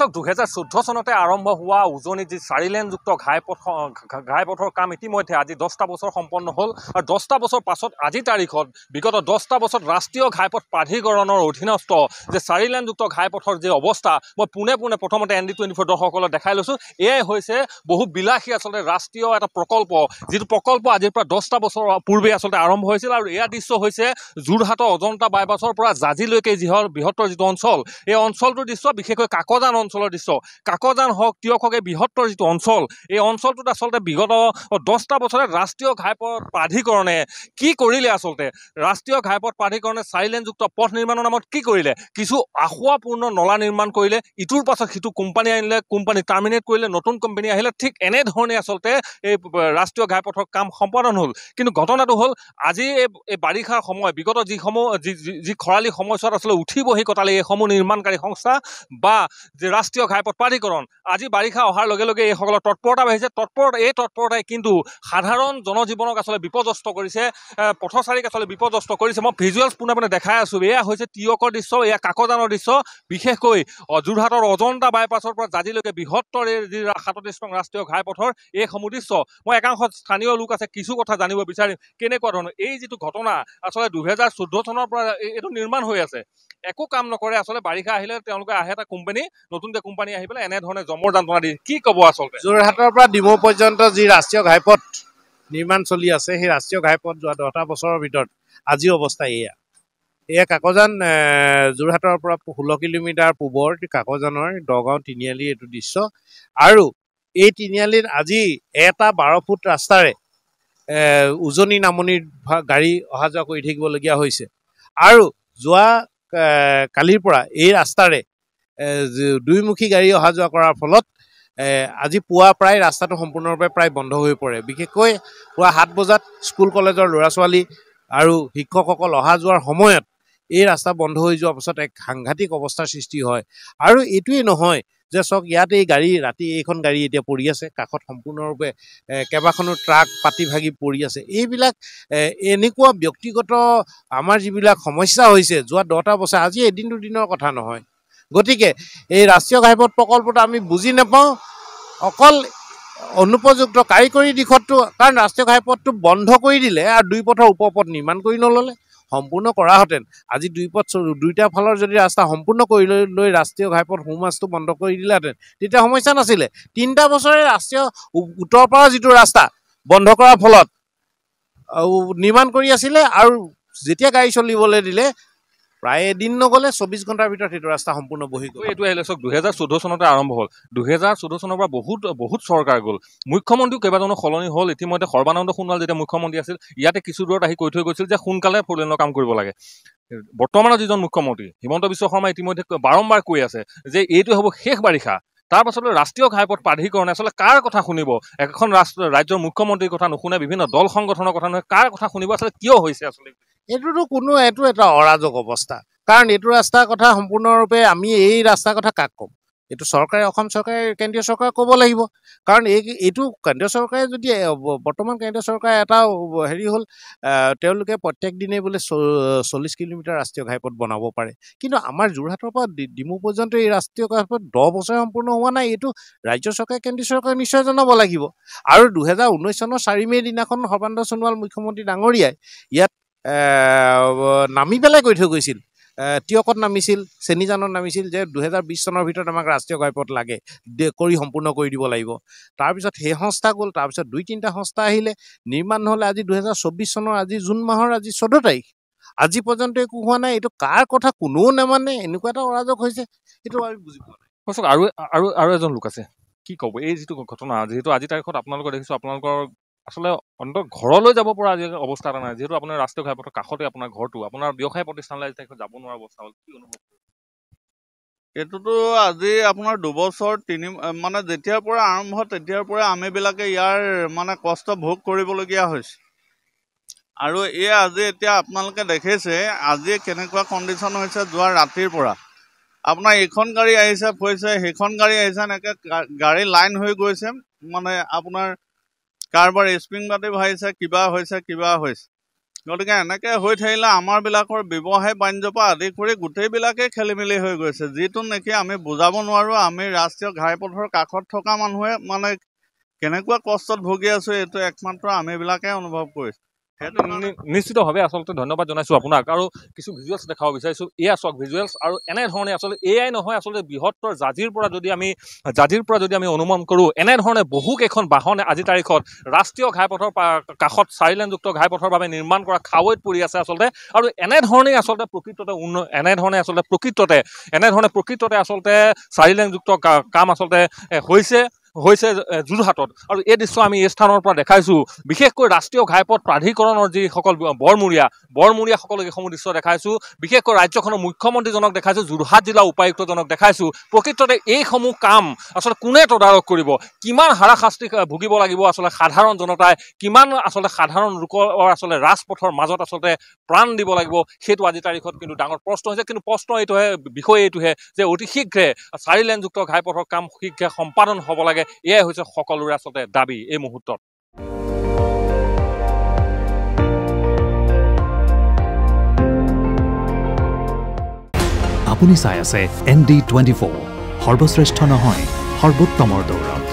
চাওক দুহেজাৰ চৈধ্য চনতে আৰম্ভ হোৱা উজনিত যি চাৰিলেনযুক্ত ঘাইপথ ঘাইপথৰ কাম ইতিমধ্যে আজি দহটা বছৰ সম্পন্ন হ'ল আৰু দহটা বছৰ পাছত আজি তাৰিখত বিগত দহটা বছৰত ৰাষ্ট্ৰীয় ঘাইপথ প্ৰাধিকৰণৰ অধীনস্থ যে চাৰিলেনযুক্ত ঘাইপথৰ যি অৱস্থা মই পোনে পোনে প্ৰথমতে এন ডি টুৱেণ্টি ফ'ৰ দৰ্শকসকলক দেখাই লৈছোঁ এয়াই হৈছে বহু বিলাসী আচলতে ৰাষ্ট্ৰীয় এটা প্ৰকল্প যিটো প্ৰকল্প আজিৰ পৰা দহটা বছৰ পূৰ্বেই আচলতে আৰম্ভ হৈছিল আৰু এয়া দৃশ্য হৈছে যোৰহাটৰ অজন্তা বাইপাছৰ পৰা জাজিলৈকে যিহৰ বৃহত্তৰ যিটো অঞ্চল এই অঞ্চলটোৰ দৃশ্য বিশেষকৈ কাকজান অঞ্চলৰ দৃশ্য কাকজান হওক তিয়ক হওক এই বৃহত্তৰ যিটো অঞ্চল এই অঞ্চলটোত আচলতে বিগত দহটা বছৰে ৰাষ্ট্ৰীয় ঘাইপথ প্ৰাধিকৰণে কি কৰিলে আচলতে ৰাষ্ট্ৰীয় ঘাইপথ প্ৰাধিকৰণে চাৰিলেনযুক্ত পথ নিৰ্মাণৰ নামত কি কৰিলে কিছু আসোৱাপূৰ্ণ নলা নিৰ্মাণ কৰিলে ইটোৰ পাছত সিটো কোম্পানী আনিলে কোম্পানী টাৰ্মিনেট কৰিলে নতুন কোম্পানী আহিলে ঠিক এনেধৰণে আচলতে এই ৰাষ্ট্ৰীয় ঘাইপথৰ কাম সম্পাদন হ'ল কিন্তু ঘটনাটো হ'ল আজি এই বাৰিষাৰ সময় বিগত যিসমূহ যি যি খৰালি সময়ছোৱাত আচলতে উঠিব সেই কটালে এইসমূহ নিৰ্মাণকাৰী সংস্থা বা ৰাষ্ট্ৰীয় ঘাইপথ প্ৰাধিকৰণ আজি বাৰিষা অহাৰ লগে লগে এইসকলৰ তৎপৰতা বাঢ়িছে তৎপৰতা এই তৎপৰতাই কিন্তু সাধাৰণ জনজীৱনক আচলতে বিপদস্ত কৰিছে পথচাৰীক আচলতে বিপদস্ত কৰিছে মই ভিজুৱেলছ পোনে পোনে দেখাই আছোঁ এয়া হৈছে তিয়কৰ দৃশ্য এয়া কাকজানৰ দৃশ্য বিশেষকৈ যোৰহাটৰ অজন্তা বাইপাছৰ পৰা জাজিলৈকে বৃহত্তৰ এই যি সাতত্ৰিছ নং ৰাষ্ট্ৰীয় ঘাইপথৰ এইসমূহ দৃশ্য মই একাংশ স্থানীয় লোক আছে কিছু কথা জানিব বিচাৰিম কেনেকুৱা ধৰণৰ এই যিটো ঘটনা আচলতে দুহেজাৰ চৈধ্য চনৰ পৰা এইটো নিৰ্মাণ হৈ আছে একো কাম নকৰে আচলতে বাৰিষা আহিলে তেওঁলোকে আহে এটা কোম্পানী নতুনকৈ কোম্পানী আহি পেলাই এনেধৰণে জমৰ যান্ত্ৰণা দিয়ে কি ক'ব আচলতে যোৰহাটৰ পৰা ডিমৌ পৰ্যন্ত যি ৰাষ্ট্ৰীয় ঘাইপথ নিৰ্মাণ চলি আছে সেই ৰাষ্ট্ৰীয় ঘাইপথ যোৱা দহটা বছৰৰ ভিতৰত আজিৰ অৱস্থা এয়া এয়া কাকজান যোৰহাটৰ পৰা ষোল্ল কিলোমিটাৰ পূবৰ কাকজানৰ দগাঁও তিনিআলি এইটো দৃশ্য আৰু এই তিনিআলিত আজি এটা বাৰ ফুট ৰাস্তাৰে উজনি নামনিৰ গাড়ী অহা যোৱা কৰি থাকিবলগীয়া হৈছে আৰু যোৱা কালিৰ পৰা এই ৰাস্তাৰে দুইমুখী গাড়ী অহা যোৱা কৰাৰ ফলত আজি পুৱা প্ৰায় ৰাস্তাটো সম্পূৰ্ণৰূপে প্ৰায় বন্ধ হৈ পৰে বিশেষকৈ পুৱা সাত বজাত স্কুল কলেজৰ ল'ৰা ছোৱালী আৰু শিক্ষকসকল অহা যোৱাৰ সময়ত এই ৰাস্তা বন্ধ হৈ যোৱাৰ পাছত এক সাংঘাতিক অৱস্থাৰ সৃষ্টি হয় আৰু এইটোৱেই নহয় যে চাওক ইয়াত এই গাড়ী ৰাতি এইখন গাড়ী এতিয়া পৰি আছে কাষত সম্পূৰ্ণৰূপে কেইবাখনো ট্ৰাক পাতি ভাগি পৰি আছে এইবিলাক এনেকুৱা ব্যক্তিগত আমাৰ যিবিলাক সমস্যা হৈছে যোৱা দহটা বছৰ আজি এদিন দুদিনৰ কথা নহয় গতিকে এই ৰাষ্ট্ৰীয় ঘাইপথ প্ৰকল্পটো আমি বুজি নাপাওঁ অকল অনুপযুক্ত কাৰিকৰী দিশতটো কাৰণ ৰাষ্ট্ৰীয় ঘাইপথটো বন্ধ কৰি দিলে আৰু দুই পথৰ উপপথ নিৰ্মাণ কৰি নল'লে সম্পূৰ্ণ কৰাহেঁতেন আজি দুই পথ দুইটা ফালৰ যদি ৰাস্তা সম্পূৰ্ণ কৰি লৈ ৰাষ্ট্ৰীয় ঘাইপথ সোমাজটো বন্ধ কৰি দিলেহেঁতেন তেতিয়া সমস্যা নাছিলে তিনটা বছৰে ৰাষ্ট্ৰীয় উত্তৰ পাৰৰ যিটো ৰাস্তা বন্ধ কৰাৰ ফলত নিৰ্মাণ কৰি আছিলে আৰু যেতিয়া গাড়ী চলিবলৈ দিলে প্ৰায় এদিন নগ'লে চৌব্বিছ ঘণ্টাৰ ভিতৰত সেইটো ৰাস্তা সম্পূৰ্ণ বহি গ'ল এইটো আহিলে চাওক দুহেজাৰ চৈধ্য চনতে আৰম্ভ হ'ল দুহেজাৰ চৈধ্য চনৰ পৰা বহুত বহুত চৰকাৰ গ'ল মুখ্যমন্ত্ৰীও কেইবাজনো সলনি হ'ল ইতিমধ্যে সৰ্বানন্দ সোণোৱাল যেতিয়া মুখ্যমন্ত্ৰী আছিল ইয়াতে কিছু দূৰত আহি কৈ থৈ গৈছিল যে সোনকালে ফৰলেনৰ কাম কৰিব লাগে বৰ্তমানৰ যিজন মুখ্যমন্ত্ৰী হিমন্ত বিশ্ব শৰ্মাই ইতিমধ্যে বাৰম্বাৰ কৈ আছে যে এইটো হ'ব শেষ বাৰিষা তাৰ পাছত ৰাষ্ট্ৰীয় ঘাইপথ প্ৰাধিকৰণে আচলতে কাৰ কথা শুনিব এখন ৰাষ্ট্ৰ ৰাজ্যৰ মুখ্যমন্ত্ৰীৰ কথা নুশুনে বিভিন্ন দল সংগঠনৰ কথা নুশুনে কাৰ কথা শুনিব আচলতে কিয় হৈছে আচলতে এইটোতো কোনো এইটো এটা অৰাজক অৱস্থা কাৰণ এইটো ৰাস্তাৰ কথা সম্পূৰ্ণৰূপে আমি এই ৰাস্তাৰ কথা কাক ক'ম এইটো চৰকাৰে অসম চৰকাৰে কেন্দ্ৰীয় চৰকাৰে ক'ব লাগিব কাৰণ এই এইটো কেন্দ্ৰীয় চৰকাৰে যদি বৰ্তমান কেন্দ্ৰীয় চৰকাৰে এটা হেৰি হ'ল তেওঁলোকে প্ৰত্যেক দিনেই বোলে চল্লিছ কিলোমিটাৰ ৰাষ্ট্ৰীয় ঘাইপথ বনাব পাৰে কিন্তু আমাৰ যোৰহাটৰ পৰা ডিমু পৰ্যন্ত এই ৰাষ্ট্ৰীয় ঘাইপথ দহ বছৰে সম্পূৰ্ণ হোৱা নাই এইটো ৰাজ্য চৰকাৰে কেন্দ্ৰীয় চৰকাৰে নিশ্চয় জনাব লাগিব আৰু দুহেজাৰ ঊনৈছ চনৰ চাৰি মে' দিনাখন সৰ্বানন্দ সোণোৱাল মুখ্যমন্ত্ৰী ডাঙৰীয়াই ইয়াত নামি পেলাই কৈ থৈ গৈছিল তিয়কত নামিছিল চেনিজানত নামিছিল যে দুহেজাৰ বিছ চনৰ ভিতৰত আমাক ৰাষ্ট্ৰীয় ঘাইপথ লাগে কৰি সম্পূৰ্ণ কৰি দিব লাগিব তাৰপিছত সেই সংস্থা গ'ল তাৰপিছত দুই তিনিটা সংস্থা আহিলে নিৰ্মাণ নহ'লে আজি দুহেজাৰ চৌব্বিছ চনৰ আজি জুন মাহৰ আজি চৈধ্য তাৰিখ আজি পৰ্যন্ত একো হোৱা নাই এইটো কাৰ কথা কোনেও নেমানে এনেকুৱা এটা অৰাজক হৈছে সেইটো আমি বুজি পোৱা নাই আৰু আৰু আৰু এজন লোক আছে কি ক'ব এই যিটো ঘটনা যিহেতু আজি তাৰিখত আপোনালোকৰ দেখিছোঁ আপোনালোকৰ আচলতে অন্তত ঘৰলৈ যাব পৰা আজি অৱস্থা এটা নাই যিহেতু আপোনাৰ ৰাষ্ট্ৰীয় ঘাইপথৰ কাষতে আপোনাৰ ঘৰটো আপোনাৰ ব্যৱসায় প্ৰতিষ্ঠানলৈ আজি যাব নোৱাৰা অৱস্থা হ'ল কি অনুভৱ এইটোতো আজি আপোনাৰ দুবছৰ তিনি মানে যেতিয়াৰ পৰা আৰম্ভ তেতিয়াৰ পৰা আমিবিলাকে ইয়াৰ মানে কষ্ট ভোগ কৰিবলগীয়া হৈছে আৰু এই আজি এতিয়া আপোনালোকে দেখিছে আজি কেনেকুৱা কণ্ডিশ্যন হৈছে যোৱা ৰাতিৰ পৰা আপোনাৰ এইখন গাড়ী আহিছে ফৈছে সেইখন গাড়ী আহিছে এনেকৈ গাড়ী লাইন হৈ গৈছে মানে আপোনাৰ কাৰোবাৰ স্প্ৰিং বাতি ভাঙিছে কিবা হৈছে কিবা হৈছে গতিকে এনেকৈ হৈ থাকিলে আমাৰবিলাকৰ ব্যৱসায় বাণিজ্য পৰা আদি কৰি গোটেইবিলাকেই মেলি হৈ গৈছে যিটো নেকি আমি বুজাব নোৱাৰোঁ আমি ৰাষ্ট্ৰীয় ঘাইপথৰ কাষত থকা মানুহে মানে কেনেকুৱা কষ্টত ভুগি আছোঁ এইটো একমাত্ৰ আমিবিলাকে অনুভৱ কৰিছোঁ নিশ্চিতভাৱে আচলতে ধন্যবাদ জনাইছোঁ আপোনাক আৰু কিছু ভিজুৱেলছ দেখাব বিচাৰিছোঁ এয়া চাওক ভিজুৱেলছ আৰু এনেধৰণে আচলতে এয়াই নহয় আচলতে বৃহত্তৰ জাজিৰ পৰা যদি আমি জাজিৰ পৰা যদি আমি অনুমান কৰোঁ এনেধৰণে বহুকেইখন বাহনে আজি তাৰিখত ৰাষ্ট্ৰীয় ঘাইপথৰ কাষত চাৰিলেনযুক্ত ঘাইপথৰ বাবে নিৰ্মাণ কৰা খাৱৈত পৰি আছে আচলতে আৰু এনেধৰণেই আচলতে প্ৰকৃততে উন্নয় এনেধৰণে আচলতে প্ৰকৃততে এনেধৰণে প্ৰকৃততে আচলতে চাৰিলেনযুক্ত কাম আচলতে হৈছে হৈছে যোৰহাটত আৰু এই দৃশ্য আমি এই স্থানৰ পৰা দেখাইছোঁ বিশেষকৈ ৰাষ্ট্ৰীয় ঘাইপথ প্ৰাধিকৰণৰ যিসকল বৰমূৰীয়া বৰমূৰীয়াসকলক এইসমূহ দৃশ্য দেখাইছোঁ বিশেষকৈ ৰাজ্যখনৰ মুখ্যমন্ত্ৰীজনক দেখাইছোঁ যোৰহাট জিলা উপায়ুক্তজনক দেখাইছোঁ প্ৰকৃততে এইসমূহ কাম আচলতে কোনে তদাৰক কৰিব কিমান হাৰাশাস্তি ভুগিব লাগিব আচলতে সাধাৰণ জনতাই কিমান আচলতে সাধাৰণ লোকৰ আচলতে ৰাজপথৰ মাজত আচলতে প্ৰাণ দিব লাগিব সেইটো আজিৰ তাৰিখত কিন্তু ডাঙৰ প্ৰশ্ন হৈছে কিন্তু প্ৰশ্ন এইটোহে বিষয় এইটোহে যে অতি শীঘ্ৰে চাৰি লেনযুক্ত ঘাইপথৰ কাম শীঘ্ৰে সম্পাদন হ'ব লাগে এয়াই হৈছে সকলোৰে আচলতে দাবী এই মুহূৰ্তত আপুনি চাই আছে এন ডি টুৱেণ্টি ফ'ৰ সৰ্বশ্ৰেষ্ঠ নহয় সৰ্বোত্তমৰ দৌৰত